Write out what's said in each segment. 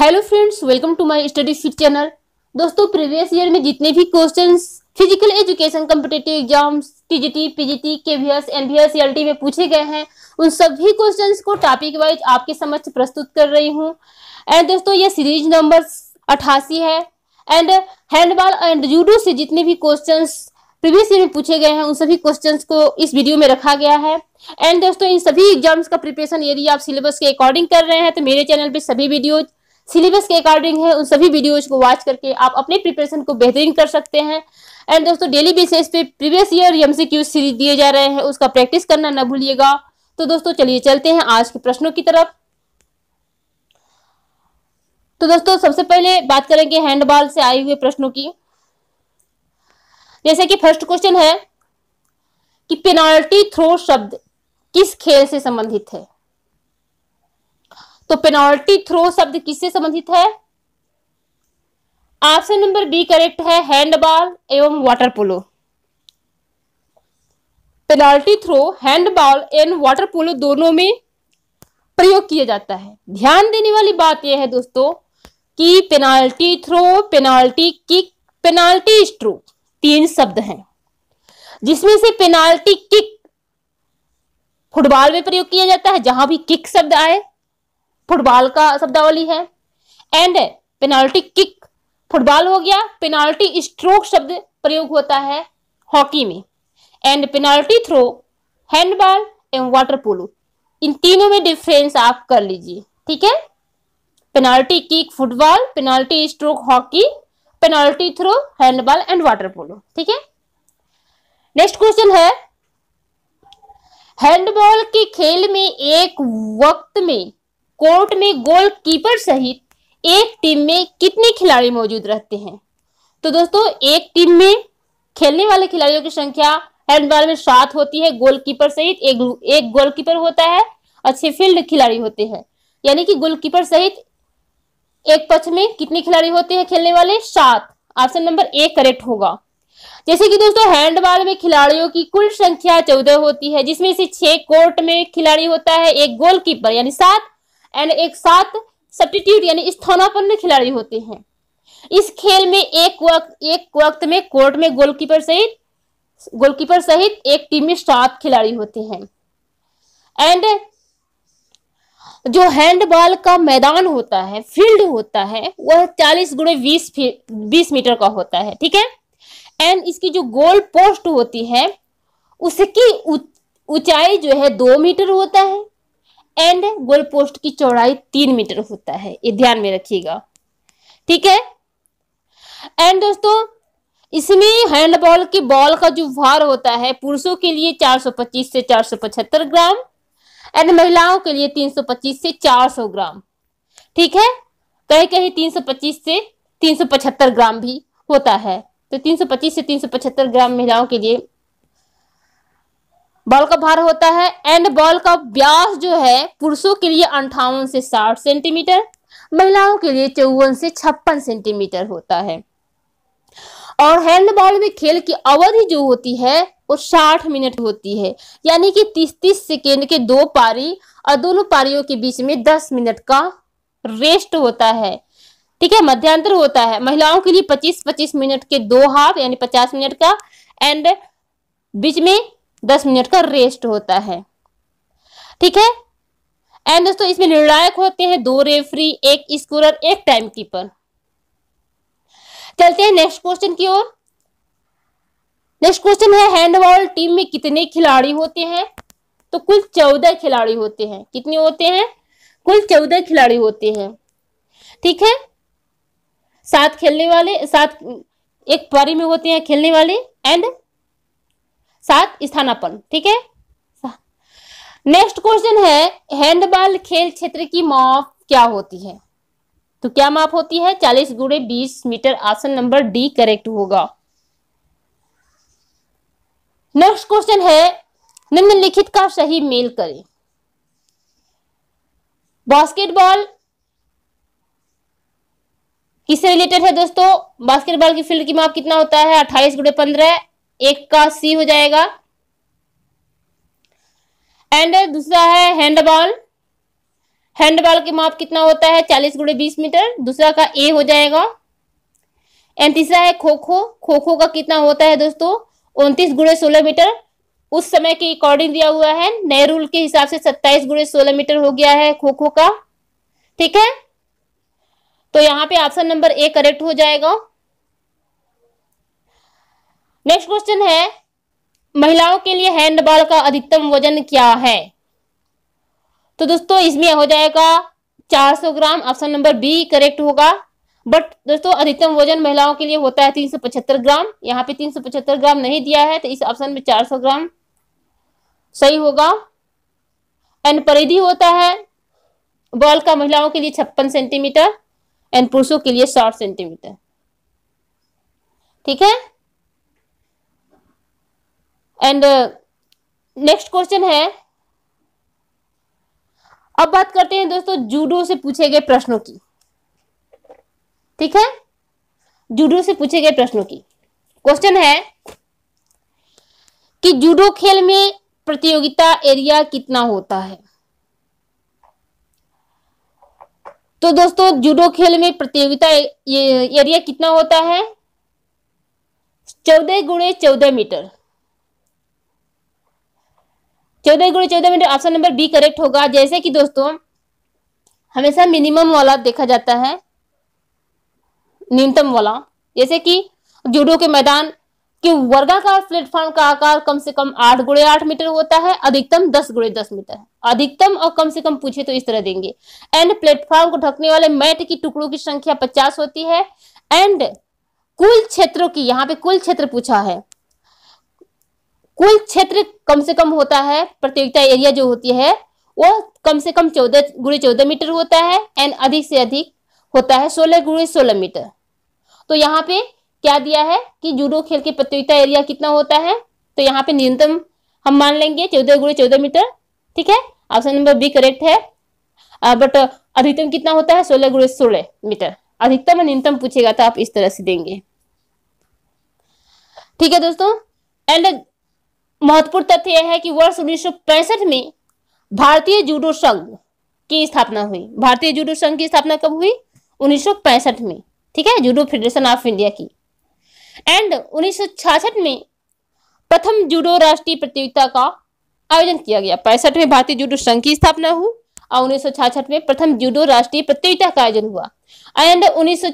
hello friends welcome to my study fit channel दोस्तों previous year में जितने भी questions physical education competitive exams TGT PGT KVS NVS LT में पूछे गए हैं उन सभी क्वेश्चंस को टॉपिक वाइज आपके समक्ष प्रस्तुत कर रही हूँ एंड दोस्तों ये सीरीज नंबर अठासी है एंड हैंडबॉल एंड जूडो से जितने भी क्वेश्चन प्रीवियस ईयर में पूछे गए हैं उन सभी क्वेश्चन को इस वीडियो में रखा गया है एंड दोस्तों इन सभी एग्जाम्स का प्रिपरेशन यदि आप सिलेबस के अकॉर्डिंग कर रहे हैं तो मेरे चैनल पर सभी वीडियोज़ सिलेबस के अकॉर्डिंग है उन सभी वीडियोज को वॉच करके आप अपने प्रिपरेशन को बेहतरीन कर सकते हैं एंड दोस्तों डेली बेसिस पे प्रीवियस ईयर एमसीक्यू सीरीज दिए जा रहे हैं उसका प्रैक्टिस करना ना भूलिएगा तो दोस्तों चलिए चलते हैं आज के प्रश्नों की तरफ तो दोस्तों सबसे पहले बात करेंगे हैंडबॉल से आए हुए प्रश्नों की जैसे कि फर्स्ट क्वेश्चन है कि पेनाल्टी थ्रो शब्द किस खेल से संबंधित है तो पेनाल्टी थ्रो शब्द किससे संबंधित है ऑप्शन नंबर बी करेक्ट है हैंडबॉल एवं water polo penalty throw handball and water polo दोनों में प्रयोग किया जाता है ध्यान देने वाली बात यह है दोस्तों कि penalty throw penalty kick penalty stroke तीन शब्द हैं जिसमें से पेनाल्टी किक फुटबॉल में प्रयोग किया जाता है जहां भी किक शब्द आए फुटबॉल का शब्दावली है एंड पेनाल्टी किक फुटबॉल हो गया पेनाल्टी स्ट्रोक शब्द प्रयोग होता है हॉकी में and penalty throw handball and water polo इन तीनों में डिफरेंस आप कर लीजिए ठीक है penalty kick football penalty stroke hockey penalty throw handball and water polo ठीक है नेक्स्ट क्वेश्चन है हैंडबॉल के खेल में एक वक्त में कोर्ट में गोलकीपर सहित एक टीम में कितने खिलाड़ी मौजूद रहते हैं तो दोस्तों एक टीम में खेलने वाले खिलाड़ियों की संख्या हैंडबॉल में सात होती है गोलकीपर सहित एक एक गोलकीपर होता है और छह फील्ड खिलाड़ी होते हैं यानी कि गोलकीपर सहित एक पक्ष में कितने खिलाड़ी होते हैं खेलने वाले सात ऑप्शन नंबर एक करेक्ट होगा जैसे कि दोस्तों हैंडबॉल में खिलाड़ियों की कुल संख्या चौदह होती है जिसमें से छह कोर्ट में खिलाड़ी होता है एक गोलकीपर यानी सात एंड एक साथ सब्टीट्यूट यानी स्थानापन्न खिलाड़ी होते हैं इस खेल में एक वक्त एक वक्त में कोर्ट में गोलकीपर सहित गोलकीपर सहित एक टीम में सात खिलाड़ी होते हैं एंड जो हैंडबॉल का मैदान होता है फील्ड होता है वह 40 गुणे बीस बीस मीटर का होता है ठीक है एंड इसकी जो गोल पोस्ट होती है उसकी ऊंचाई जो है दो मीटर होता है एंड गोल पोस्ट की चौड़ाई तीन मीटर होता है ये ध्यान में रखिएगा ठीक है एंड दोस्तों इसमें हैंडबॉल के बॉल का जो भार होता है पुरुषों के लिए 425 से 475 ग्राम एंड महिलाओं के लिए 325 से 400 ग्राम ठीक है कहीं कहीं 325 से 375 ग्राम भी होता है तो 325 से 375 ग्राम महिलाओं के लिए बॉल का भार होता है एंड बॉल का व्यास जो है पुरुषों के लिए अंठावन से साठ सेंटीमीटर महिलाओं के लिए चौवन से छप्पन सेंटीमीटर होता है और हैंडबॉल में खेल की अवधि जो होती है वो साठ मिनट होती है यानी कि तीस तीस सेकेंड के दो पारी और दोनों पारियों के बीच में दस मिनट का रेस्ट होता है ठीक है मध्यांतर होता है महिलाओं के लिए पच्चीस पच्चीस मिनट के दो हाफ यानी पचास मिनट का एंड बीच में दस मिनट का रेस्ट होता है ठीक है एंड दोस्तों इसमें निर्णायक होते हैं दो रेफरी एक स्कोरर एक टाइम कीपर चलते हैं नेक्स्ट क्वेश्चन की ओर नेक्स्ट क्वेश्चन है हैंडबॉल टीम में कितने खिलाड़ी होते हैं तो कुल चौदह खिलाड़ी होते हैं कितने होते हैं कुल चौदह खिलाड़ी होते हैं ठीक है सात खेलने वाले सात एक पारी में होते हैं खेलने वाले एंड सात स्थानापन ठीक है नेक्स्ट क्वेश्चन है हैंडबॉल खेल क्षेत्र की माप क्या होती है तो क्या माप होती है चालीस गुड़े बीस मीटर आसन नंबर डी करेक्ट होगा नेक्स्ट क्वेश्चन है निम्नलिखित का सही मेल करें बास्केटबॉल किससे रिलेटेड है दोस्तों बास्केटबॉल की फील्ड की माप कितना होता है अट्ठाईस गुड़े पंद्रह एक का सी हो जाएगा एंड दूसरा है हैंडबॉल हैंडबॉल के माप कितना होता है चालीस गुड़े बीस मीटर दूसरा का ए हो जाएगा एंड तीसरा है खो खो खो खो का कितना होता है दोस्तों उनतीस गुड़े सोलह मीटर उस समय के अकॉर्डिंग दिया हुआ है नए रूल के हिसाब से सत्ताईस गुड़े सोलह मीटर हो गया है खो खो का ठीक है तो यहाँ पे ऑप्शन नंबर ए करेक्ट हो जाएगा नेक्स्ट क्वेश्चन है महिलाओं के लिए हैंडबॉल का अधिकतम वजन क्या है तो दोस्तों इसमें हो जाएगा 400 gram option number B correct होगा बट दोस्तों अधिकतम वजन महिलाओं के लिए होता है 375 ग्राम यहाँ पे 375 ग्राम नहीं दिया है तो इस ऑप्शन में 400 ग्राम सही होगा एंड परिधि होता है बॉल का महिलाओं के लिए छप्पन सेंटीमीटर एंड पुरुषों के लिए साठ सेंटीमीटर ठीक है एंड नेक्स्ट क्वेश्चन है अब बात करते हैं दोस्तों जूडो से पूछे गए प्रश्नों की ठीक है जूडो से पूछे गए प्रश्नों की क्वेश्चन है कि जूडो खेल में प्रतियोगिता एरिया कितना होता है तो दोस्तों जूडो खेल में प्रतियोगिता एरिया कितना होता है चौदह गुणे चौदह मीटर चौदह गुड़े चौदह meter option number B correct होगा जैसे कि दोस्तों हमेशा मिनिमम वाला देखा जाता है न्यूनतम वाला जैसे कि जूडो के मैदान कि वर्गाकार प्लेटफॉर्म का आकार कम से कम आठ गुड़े आठ मीटर होता है अधिकतम दस गुड़े दस मीटर अधिकतम और कम से कम पूछे तो इस तरह देंगे एंड प्लेटफॉर्म को ढकने वाले मैट की टुकड़ों की संख्या पचास होती है एंड कुल क्षेत्रों की यहाँ पे कुल क्षेत्र पूछा है कुल क्षेत्र कम से कम होता है प्रतियोगिता एरिया जो होती है वो कम से कम चौदह गुड़ी चौदह मीटर होता है एंड अधिक से अधिक होता है सोलह गुड़ी सोलह मीटर तो यहाँ पे क्या दिया है कि जूडो खेल के प्रतियोगिता एरिया कितना होता है तो यहाँ पे न्यूनतम हम मान लेंगे चौदह गुड़े चौदह मीटर ठीक है ऑप्शन नंबर बी करेक्ट है बट अधिकतम कितना होता है सोलह गुड़े सोलह मीटर अधिकतम और न्यूनतम पूछेगा तो आप इस तरह से देंगे ठीक है दोस्तों एंड महत्वपूर्ण तथ्य यह है कि वर्ष उन्नीस में भारतीय जूडो संघ की स्थापना हुई भारतीय जूडो संघ की स्थापना कब हुई उन्नीस में ठीक है जूडो फेडरेशन ऑफ इंडिया की एंड उन्नीस में प्रथम जूडो राष्ट्रीय प्रतियोगिता का आयोजन किया गया पैंसठ में भारतीय जूडो संघ की स्थापना हुई और उन्नीस में प्रथम जूडो राष्ट्रीय प्रतियोगिता का आयोजन हुआ एंड उन्नीस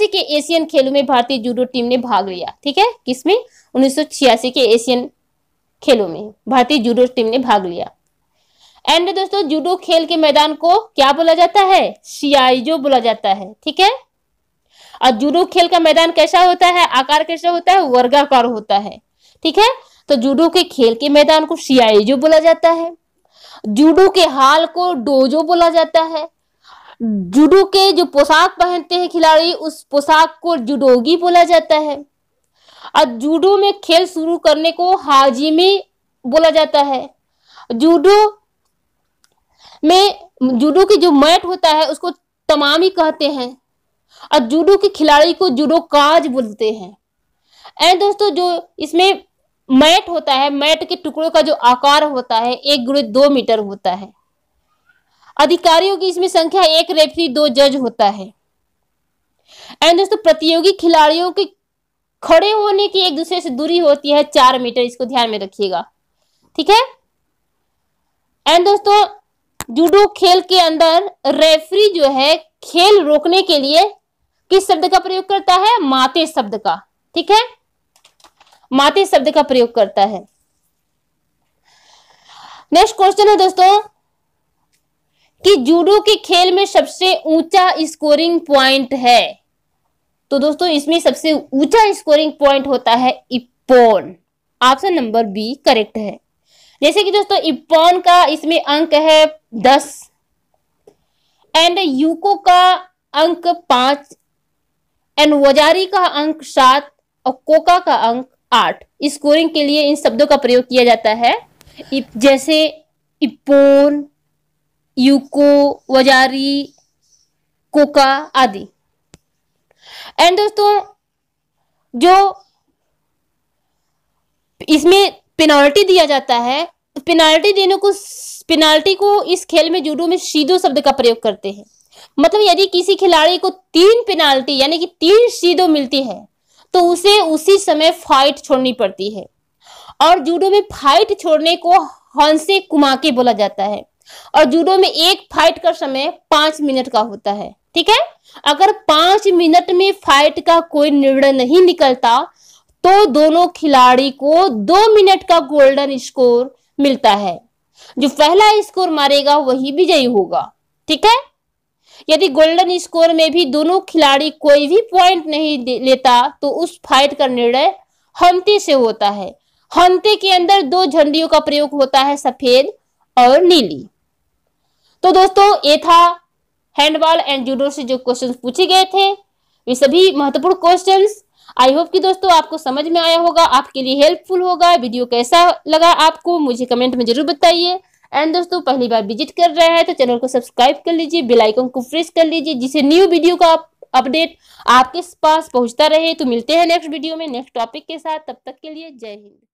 के एशियन खेलों में भारतीय जूडो टीम ने भाग लिया ठीक है किसमें उन्नीस के एशियन खेलों में भारतीय जूडो टीम ने भाग लिया एंड दोस्तों जूडो खेल के मैदान को क्या बोला जाता है सियाइजो बोला जाता है ठीक है और जूडो खेल का मैदान कैसा होता है आकार कैसा होता है वर्गाकार होता है ठीक है तो जूडो के खेल के मैदान को सियाइजो बोला जाता है जूडो के हाल को डोजो बोला जाता है जूडो के जो पोशाक पहनते हैं खिलाड़ी उस पोशाक को जुडोगी बोला जाता है और जूडो में खेल शुरू करने को हाजिमे बोला जाता है जूडो में जूडो की जो मैट होता है उसको तमामी कहते हैं और जूडो के खिलाड़ी को जूडो काज बोलते हैं एंड दोस्तों जो इसमें मैट होता है मैट के टुकड़ों का जो आकार होता है एक गुड़े दो मीटर होता है अधिकारियों की इसमें संख्या एक रेफरी दो जज होता है एंड दोस्तों प्रतियोगी खिलाड़ियों के खड़े होने की एक दूसरे से दूरी होती है चार मीटर इसको ध्यान में रखिएगा ठीक है एंड दोस्तों जूडो खेल के अंदर रेफरी जो है खेल रोकने के लिए किस शब्द का प्रयोग करता है माते शब्द का ठीक है माते शब्द का प्रयोग करता है नेक्स्ट क्वेश्चन है दोस्तों कि जूडो के खेल में सबसे ऊंचा स्कोरिंग पॉइंट है तो दोस्तों इसमें सबसे ऊंचा स्कोरिंग पॉइंट होता है ippon option number B correct है जैसे कि दोस्तों इपोन का इसमें अंक है दस एंड यूको का अंक पांच एंड वजारी का अंक सात और कोका का अंक आठ स्कोरिंग के लिए इन शब्दों का प्रयोग किया जाता है जैसे इपोन यूको वजारी कोका आदि एंड दोस्तों जो इसमें पेनाल्टी दिया जाता है पेनाल्टी देने को पेनाल्टी को इस खेल में जूडो में सीधो शब्द का प्रयोग करते हैं मतलब यदि किसी खिलाड़ी को तीन पेनाल्टी यानी कि तीन सीधो मिलती है तो उसे उसी समय फाइट छोड़नी पड़ती है और जूडो में फाइट छोड़ने को हंसे कुमाके बोला जाता है और जूडो में एक फाइट का समय पांच मिनट का होता है ठीक है अगर पांच मिनट में फाइट का कोई निर्णय नहीं निकलता तो दोनों खिलाड़ी को दो मिनट का गोल्डन स्कोर मिलता है जो पहला स्कोर मारेगा वही विजयी होगा ठीक है यदि गोल्डन स्कोर में भी दोनों खिलाड़ी कोई भी पॉइंट नहीं लेता तो उस फाइट का निर्णय हंते से होता है हंते के अंदर दो झंडियों का प्रयोग होता है सफेद और नीली तो दोस्तों ये था हैंडबॉल एंड जूडो से जो क्वेश्चन पूछे गए थे ये सभी महत्वपूर्ण क्वेश्चन आई होप कि दोस्तों आपको समझ में आया होगा आपके लिए हेल्पफुल होगा वीडियो कैसा लगा आपको मुझे कमेंट में जरूर बताइए एंड दोस्तों पहली बार विजिट कर रहे हैं तो चैनल को सब्सक्राइब कर लीजिए बेल आइकन को प्रेस कर लीजिए जिससे न्यू वीडियो का अपडेट आपके पास पहुंचता रहे तो मिलते हैं नेक्स्ट वीडियो में नेक्स्ट टॉपिक के साथ तब तक के लिए जय हिंद